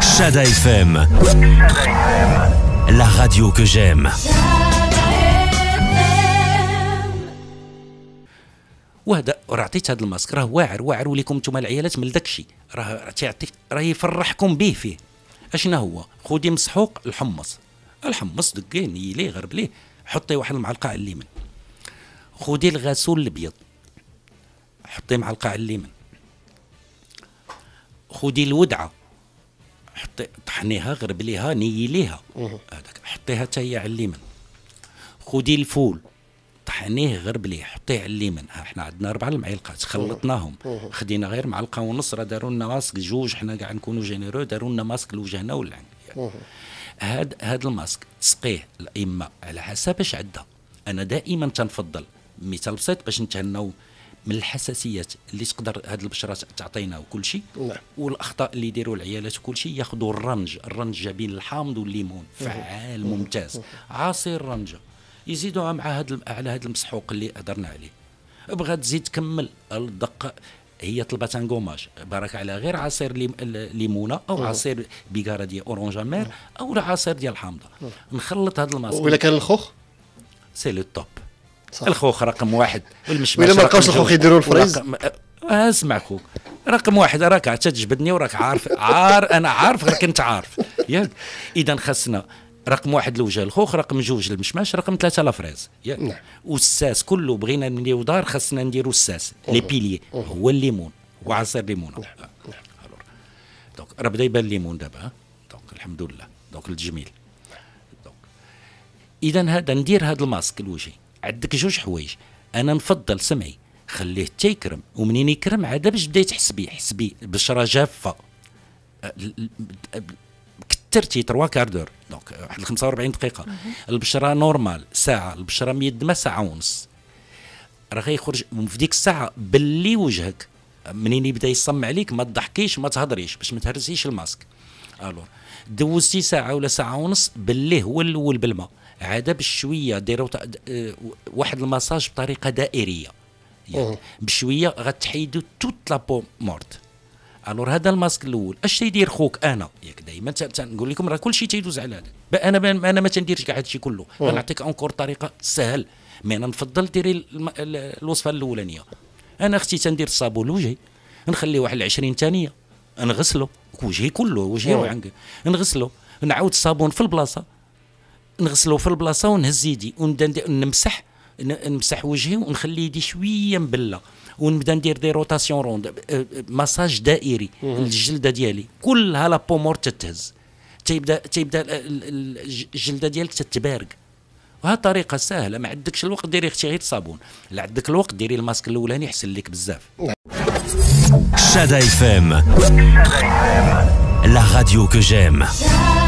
Shada FM. La radio que j'aime. وهذا راه عطيت هذا الماسك راه واعر واعر وليكم نتوما العيالات من داكشي راه تيعطيك راه يفرحكم به فيه اشنا هو خودي مسحوق الحمص الحمص دقيه نيليه غربليه حطي واحد المعلقه على الليمن خودي الغسول الابيض حطي معلقه على الليمن خودي الودعه حطي طحنيها غربليها نيليها هذاك حطيها حتى هي على الليمن خدي الفول طحنيه غربليه حطيه على الليمن حنا عندنا اربع المعلقات خلطناهم خدينا غير معلقه ونص راه داروا لنا ماسك جوج حنا كاع نكونوا جينيرو داروا لنا ماسك لوجهنا والعين هاد هاد الماسك تسقيه الاما على حسب اش عندها انا دائما تنفضل مثال بسيط باش نتهناو من الحساسيات اللي تقدر هذه البشره تعطينا وكل شيء نعم. والاخطاء اللي يديروا العيالات وكل شيء ياخذوا الرنج الرنج بين الحامض والليمون فعال ممتاز عصير الرنجه يزيدوها مع هاد على هذا المسحوق اللي هضرنا عليه بغات تزيد تكمل الدقه هي طلبات ان غوماج بارك على غير عصير ليمونه او عصير بيكاره ديال اورانجا مير او العصير ديال الحامضه نخلط هذا الماسك ولا كان الخوخ سي لو توب صح. الخوخ رقم واحد والمشماش وإلا ما لقاوش الخوخ يديروا الفريز آه، اسمع خوك رقم واحد راك عاد تجبدني وراك عارف عار انا عارف غير كنت عارف ياك اذا خاصنا رقم واحد الوجه الخوخ رقم جوج المشماش رقم ثلاثه لافريز نعم والساس كله بغينا نديرو دار خاصنا نديرو الساس لي بيلي هو الليمون هو عصير الليمون نعم, آه. نعم. دونك راه بدا يبان الليمون دابا دونك الحمد لله دونك الجميل دونك اذا هذا ندير هذا الماسك الوجهي عندك جوج حوايج انا نفضل سمعي خليه حتى يكرم ومنين يكرم عاد باش بدا يتحس بيه يحس بيه بشره جافه أه، كثرتي 3 كار دور دونك أه، واحد 45 دقيقه البشره نورمال ساعه البشره ما ساعه ونص راه غيخرج في ديك الساعه بلي وجهك منين يبدا يصم عليك ما تضحكيش ما تهضريش باش ما تهرسيش الماسك الور دوزتي ساعه ولا ساعه ونص بلي هو الاول بالماء عاد بشويه ديروا آه، واحد المساج بطريقه دائريه يعني بشويه غتحيدوا توت لا بو مورت الور هذا الماسك الاول اش تيدير خوك انا ياك دائما تنقول لكم راه كلشي تيدوز على هذا انا انا ما تنديرش كاع هادشي كله غنعطيك انكور طريقه سهل مي انا نفضل ديري الوصفه الاولانيه انا اختي تندير الصابون لوجهي نخليه واحد 20 ثانيه نغسله وجهي كله وجهي وعنق نغسله نعاود الصابون في البلاصه نغسلو في البلاصه ونهز يدي ونبدا نمسح نمسح وجهي ونخلي يدي شويه مبله ونبدا ندير دي روتاسيون روند مساج دائري للجلده ديالي كلها لا بومور تتهز تيبدا تيبدا الجلده ديالك تتبارك وهذه طريقه سهله ما عندكش الوقت ديري اختي غير صابون لا عندك الوقت ديري الماسك الاولاني احسن لك بزاف شادا اف ام لا راديو كو جيم